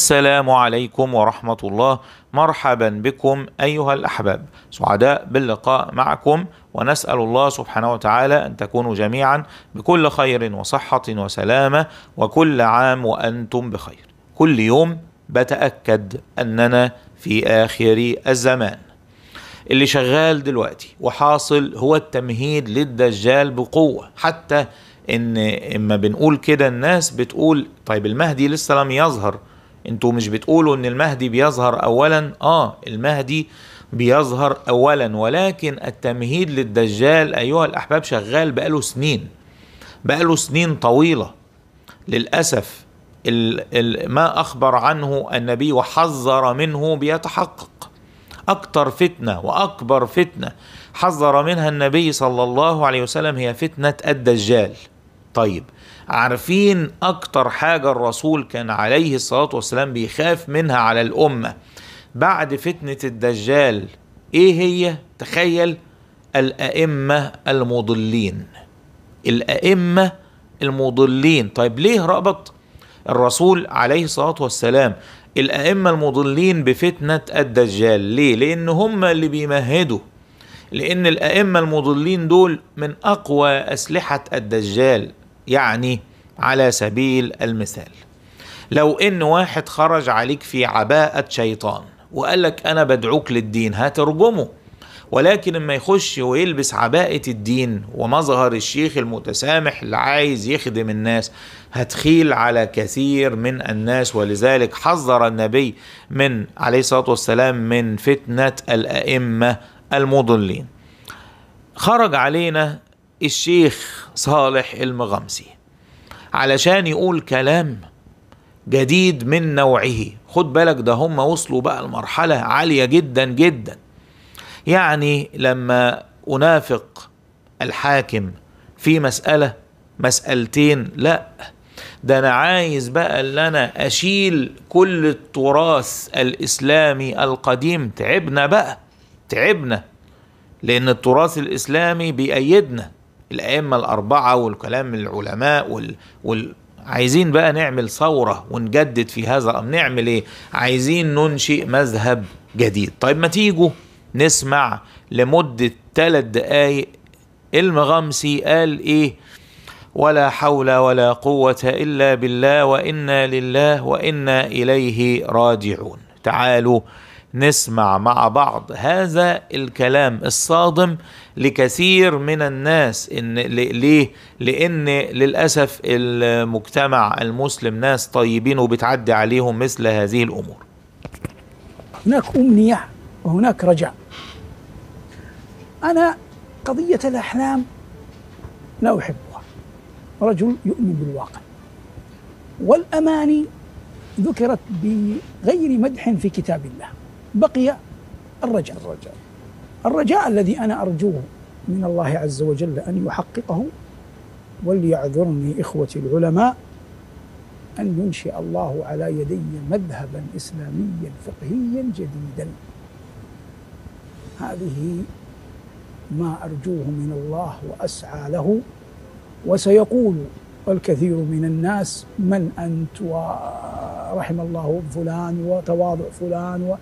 السلام عليكم ورحمة الله مرحبا بكم أيها الأحباب سعداء باللقاء معكم ونسأل الله سبحانه وتعالى أن تكونوا جميعا بكل خير وصحة وسلامة وكل عام وأنتم بخير كل يوم بتأكد أننا في آخر الزمان اللي شغال دلوقتي وحاصل هو التمهيد للدجال بقوة حتى ان اما بنقول كده الناس بتقول طيب المهدي لسه لم يظهر انتوا مش بتقولوا ان المهدي بيظهر اولا اه المهدي بيظهر اولا ولكن التمهيد للدجال ايها الاحباب شغال بقاله سنين بقاله سنين طويله للاسف الـ الـ ما اخبر عنه النبي وحذر منه بيتحقق اكتر فتنه واكبر فتنه حذر منها النبي صلى الله عليه وسلم هي فتنه الدجال طيب عارفين اكتر حاجه الرسول كان عليه الصلاه والسلام بيخاف منها على الامه بعد فتنه الدجال ايه هي تخيل الائمه المضلين الائمه المضلين طيب ليه ربط الرسول عليه الصلاه والسلام الائمه المضلين بفتنه الدجال ليه لان هم اللي بيمهدوا لان الائمه المضلين دول من اقوى اسلحه الدجال يعني على سبيل المثال لو ان واحد خرج عليك في عباءة شيطان وقال لك انا بدعوك للدين هترجمه ولكن لما يخش ويلبس عباءة الدين ومظهر الشيخ المتسامح اللي عايز يخدم الناس هتخيل على كثير من الناس ولذلك حذر النبي من عليه الصلاة والسلام من فتنة الأئمة المضلين خرج علينا الشيخ صالح المغمسي علشان يقول كلام جديد من نوعه خد بالك ده هم وصلوا بقى لمرحلة عالية جدا جدا يعني لما أنافق الحاكم في مسألة مسألتين لا ده أنا عايز بقى اللي أنا أشيل كل التراث الإسلامي القديم تعبنا بقى تعبنا لأن التراث الإسلامي بيأيدنا الأئمة الأربعة والكلام العلماء وال, وال عايزين بقى نعمل ثورة ونجدد في هذا الأمر نعمل إيه؟ عايزين ننشئ مذهب جديد طيب ما تيجوا نسمع لمدة ثلاث دقايق المغامسي قال إيه ولا حول ولا قوة إلا بالله وإنا لله وإنا إليه راجعون تعالوا نسمع مع بعض هذا الكلام الصادم لكثير من الناس إن ليه؟ لأن للأسف المجتمع المسلم ناس طيبين وبتعدي عليهم مثل هذه الأمور هناك أمنية وهناك رجاء أنا قضية الأحلام لا أحبها رجل يؤمن بالواقع والأماني ذكرت بغير مدح في كتاب الله بقي الرجاء الرجاء الرجاء الذي أنا أرجوه من الله عز وجل أن يحققه وليعذرني إخوتي العلماء أن ينشئ الله على يدي مذهبا إسلاميا فقهيا جديدا هذه ما أرجوه من الله وأسعى له وسيقول الكثير من الناس من أنت ورحم الله فلان وتواضع فلان و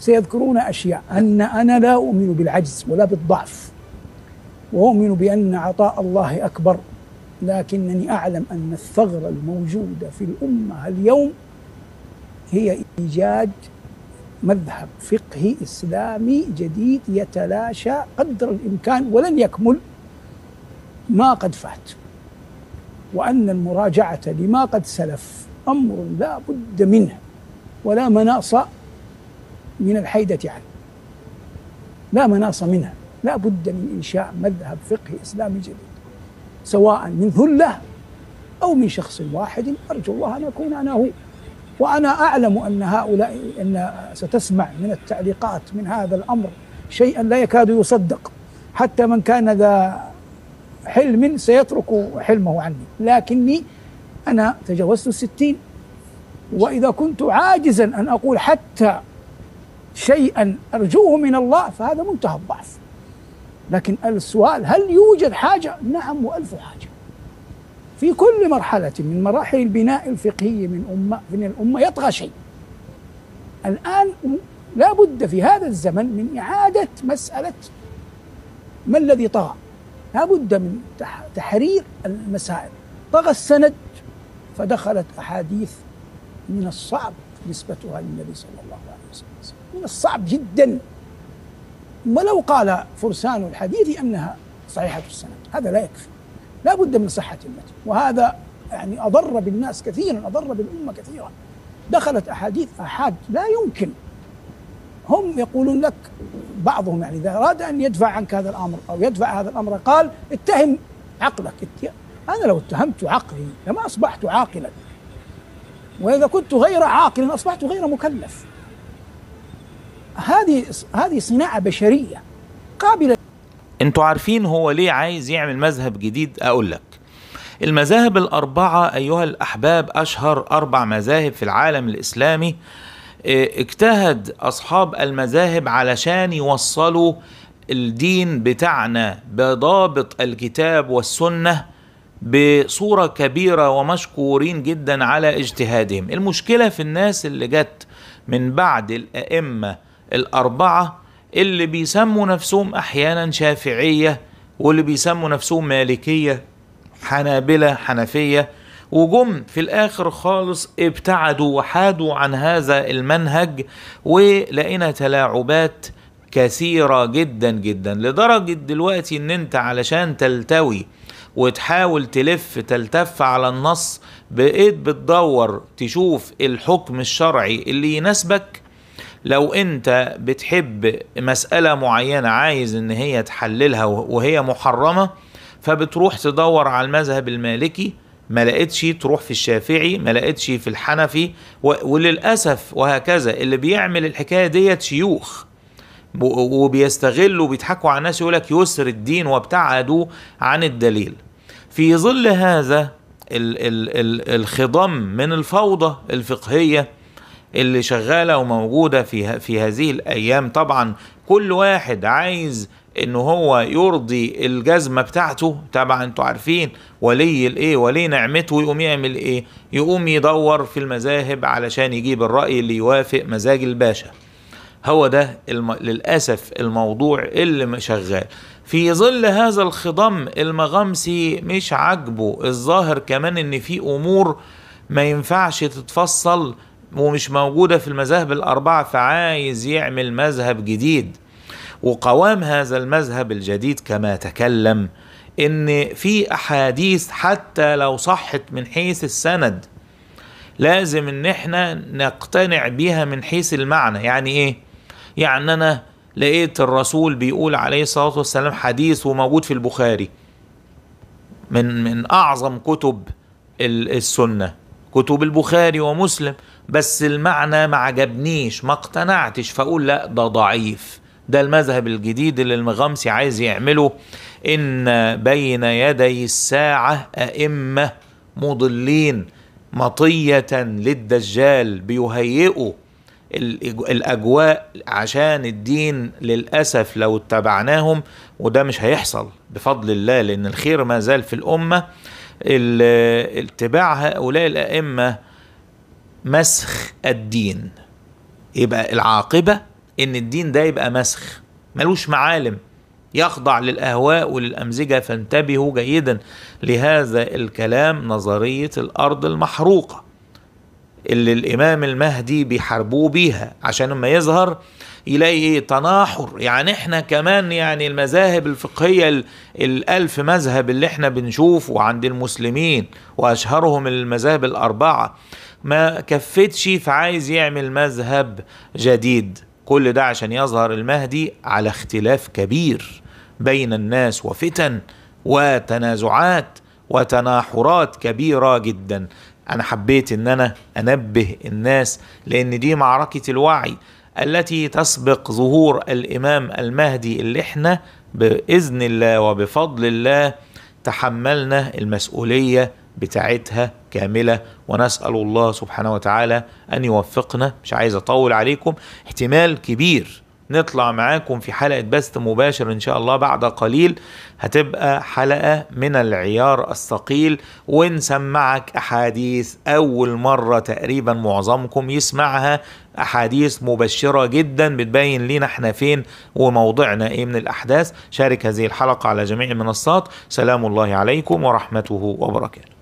سيذكرون أشياء أن أنا لا أؤمن بالعجز ولا بالضعف وأؤمن بأن عطاء الله أكبر لكنني أعلم أن الثغرة الموجودة في الأمة اليوم هي إيجاد مذهب فقهي إسلامي جديد يتلاشى قدر الإمكان ولن يكمل ما قد فات وأن المراجعة لما قد سلف أمر لا بد منه ولا مناص من الحيدة عنه يعني. لا مناص منها لا بد من إنشاء مذهب فقهي إسلامي جديد سواء من ذلة أو من شخص واحد أرجو الله أن أكون أنا هو وأنا أعلم أن هؤلاء أن ستسمع من التعليقات من هذا الأمر شيئا لا يكاد يصدق حتى من كان ذا حلم سيترك حلمه عني لكني أنا تجاوزت الستين وإذا كنت عاجزا أن أقول حتى شيئا أرجوه من الله فهذا منتهى الضعف لكن السؤال هل يوجد حاجة؟ نعم وألف حاجة في كل مرحلة من مراحل البناء الفقهي من أمة من الأمة يطغى شيء الآن لا بد في هذا الزمن من إعادة مسألة ما الذي طغى لا بد من تحرير المسائل طغى السند فدخلت أحاديث من الصعب نسبتها للنبي صلى الله عليه وسلم من الصعب جدا ولو قال فرسان الحديث أنها صحيحة السند هذا لا يكفي لا بد من صحة المتن وهذا يعني أضر بالناس كثيرا أضر بالأمة كثيرا دخلت أحاديث أحاد لا يمكن هم يقولون لك بعضهم يعني إذا أراد أن يدفع عنك هذا الأمر أو يدفع هذا الأمر قال اتهم عقلك أنا لو اتهمت عقلي لما أصبحت عاقلا وإذا كنت غير عاقل أصبحت غير مكلف هذه هذه صناعه بشريه قابله انتوا عارفين هو ليه عايز يعمل مذهب جديد اقول لك المذاهب الاربعه ايها الاحباب اشهر اربع مذاهب في العالم الاسلامي آه، اجتهد اصحاب المذاهب علشان يوصلوا الدين بتاعنا بضابط الكتاب والسنه بصوره كبيره ومشكورين جدا على اجتهادهم المشكله في الناس اللي جت من بعد الائمه الأربعة اللي بيسموا نفسهم أحيانا شافعية واللي بيسموا نفسهم مالكية حنابلة حنفية وجم في الآخر خالص ابتعدوا وحادوا عن هذا المنهج ولقينا تلاعبات كثيرة جدا جدا لدرجة دلوقتي ان انت علشان تلتوي وتحاول تلف تلتف على النص بقيت بتدور تشوف الحكم الشرعي اللي يناسبك لو انت بتحب مسألة معينة عايز ان هي تحللها وهي محرمة فبتروح تدور على المذهب المالكي ما لقيتش تروح في الشافعي ما لقيتش في الحنفي وللأسف وهكذا اللي بيعمل الحكاية ديت شيوخ وبيستغلوا وبيضحكوا على الناس يقولك يسر الدين وابتعدوا عن الدليل في ظل هذا الخضم من الفوضى الفقهيه اللي شغاله وموجوده في في هذه الايام طبعا كل واحد عايز ان هو يرضي الجزمه بتاعته طبعا انتوا عارفين ولي الايه ولي نعمته يقوم يعمل ايه يقوم يدور في المذاهب علشان يجيب الراي اللي يوافق مزاج الباشا هو ده الم... للاسف الموضوع اللي شغال في ظل هذا الخضم المغامسي مش عاجبه الظاهر كمان ان في امور ما ينفعش تتفصل ومش موجودة في المذاهب الأربعة فعايز يعمل مذهب جديد وقوام هذا المذهب الجديد كما تكلم إن في أحاديث حتى لو صحت من حيث السند لازم إن إحنا نقتنع بها من حيث المعنى يعني إيه؟ يعني أنا لقيت الرسول بيقول عليه الصلاة والسلام حديث وموجود في البخاري من من أعظم كتب السنة كتب البخاري ومسلم بس المعنى ما عجبنيش ما اقتنعتش فاقول لا ده ضعيف ده المذهب الجديد اللي المغامسي عايز يعمله ان بين يدي الساعه ائمه مضلين مطيه للدجال بيهيئوا الاجواء عشان الدين للاسف لو اتبعناهم وده مش هيحصل بفضل الله لان الخير ما زال في الامه اتباع هؤلاء الائمه مسخ الدين يبقى العاقبة ان الدين ده يبقى مسخ ملوش معالم يخضع للأهواء وللأمزجة فانتبهوا جيدا لهذا الكلام نظرية الأرض المحروقة اللي الإمام المهدي بيحاربوه بيها عشان لما يظهر يلاقي إيه تناحر يعني إحنا كمان يعني المذاهب الفقهية الألف مذهب اللي إحنا بنشوفه عند المسلمين وأشهرهم المذاهب الأربعة ما كفتش فعايز يعمل مذهب جديد كل ده عشان يظهر المهدي على اختلاف كبير بين الناس وفتن وتنازعات وتناحرات كبيره جدا انا حبيت ان انا انبه الناس لان دي معركه الوعي التي تسبق ظهور الامام المهدي اللي احنا باذن الله وبفضل الله تحملنا المسؤوليه بتاعتها كاملة ونسأل الله سبحانه وتعالى أن يوفقنا مش عايز أطول عليكم احتمال كبير نطلع معاكم في حلقة بث مباشر إن شاء الله بعد قليل هتبقى حلقة من العيار الثقيل ونسمعك أحاديث أول مرة تقريبا معظمكم يسمعها أحاديث مبشرة جدا بتبين لنا احنا فين وموضعنا ايه من الأحداث شارك هذه الحلقة على جميع المنصات سلام الله عليكم ورحمته وبركاته